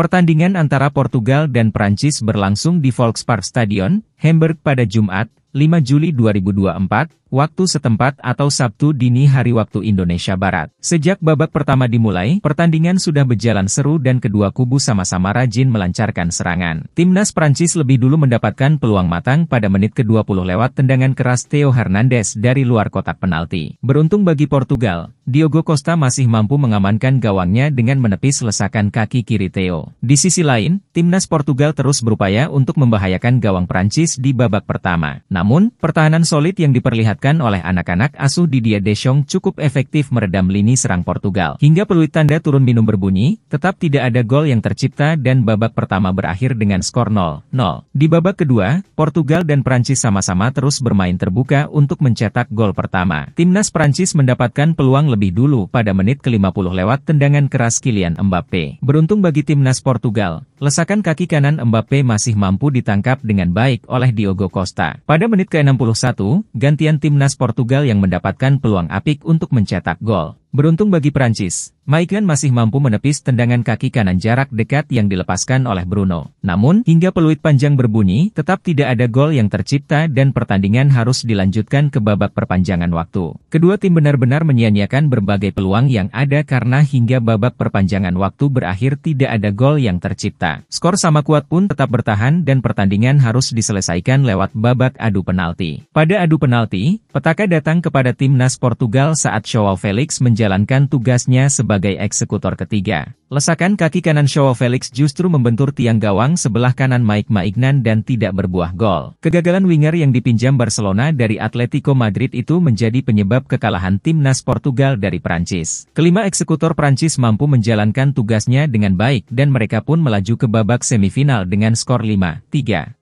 Pertandingan antara Portugal dan Prancis berlangsung di Volkspark Stadion, Hamburg pada Jumat, 5 Juli 2024, waktu setempat atau Sabtu dini hari waktu Indonesia Barat. Sejak babak pertama dimulai, pertandingan sudah berjalan seru dan kedua kubu sama-sama rajin melancarkan serangan. Timnas Prancis lebih dulu mendapatkan peluang matang pada menit ke-20 lewat tendangan keras Theo Hernandez dari luar kotak penalti. Beruntung bagi Portugal, Diogo Costa masih mampu mengamankan gawangnya dengan menepis lesakan kaki kiri Theo. Di sisi lain, Timnas Portugal terus berupaya untuk membahayakan gawang Prancis di babak pertama. Namun, pertahanan solid yang diperlihatkan diterapkan oleh anak-anak asuh Didier Deschamps cukup efektif meredam lini serang Portugal. Hingga peluit tanda turun minum berbunyi, tetap tidak ada gol yang tercipta dan babak pertama berakhir dengan skor 0-0. Di babak kedua, Portugal dan Prancis sama-sama terus bermain terbuka untuk mencetak gol pertama. Timnas Prancis mendapatkan peluang lebih dulu pada menit ke-50 lewat tendangan keras Kylian Mbappe. Beruntung bagi timnas Portugal, Lesakan kaki kanan Mbappe masih mampu ditangkap dengan baik oleh Diogo Costa. Pada menit ke-61, gantian timnas Portugal yang mendapatkan peluang apik untuk mencetak gol. Beruntung bagi Prancis, Maicon masih mampu menepis tendangan kaki kanan jarak dekat yang dilepaskan oleh Bruno. Namun, hingga peluit panjang berbunyi, tetap tidak ada gol yang tercipta dan pertandingan harus dilanjutkan ke babak perpanjangan waktu. Kedua tim benar-benar menyia-nyiakan berbagai peluang yang ada karena hingga babak perpanjangan waktu berakhir tidak ada gol yang tercipta. Skor sama kuat pun tetap bertahan dan pertandingan harus diselesaikan lewat babak adu penalti. Pada adu penalti, petaka datang kepada timnas Portugal saat Joao Felix menjalankan tugasnya sebagai sebagai eksekutor ketiga. Lesakan kaki kanan Shaw Felix justru membentur tiang gawang sebelah kanan Mike Maignan dan tidak berbuah gol. Kegagalan winger yang dipinjam Barcelona dari Atletico Madrid itu menjadi penyebab kekalahan timnas Portugal dari Prancis. Kelima eksekutor Prancis mampu menjalankan tugasnya dengan baik dan mereka pun melaju ke babak semifinal dengan skor 5-3.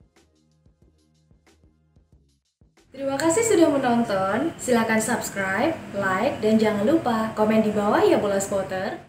Terima kasih sudah menonton. Silakan subscribe, like, dan jangan lupa komen di bawah ya bola spotter.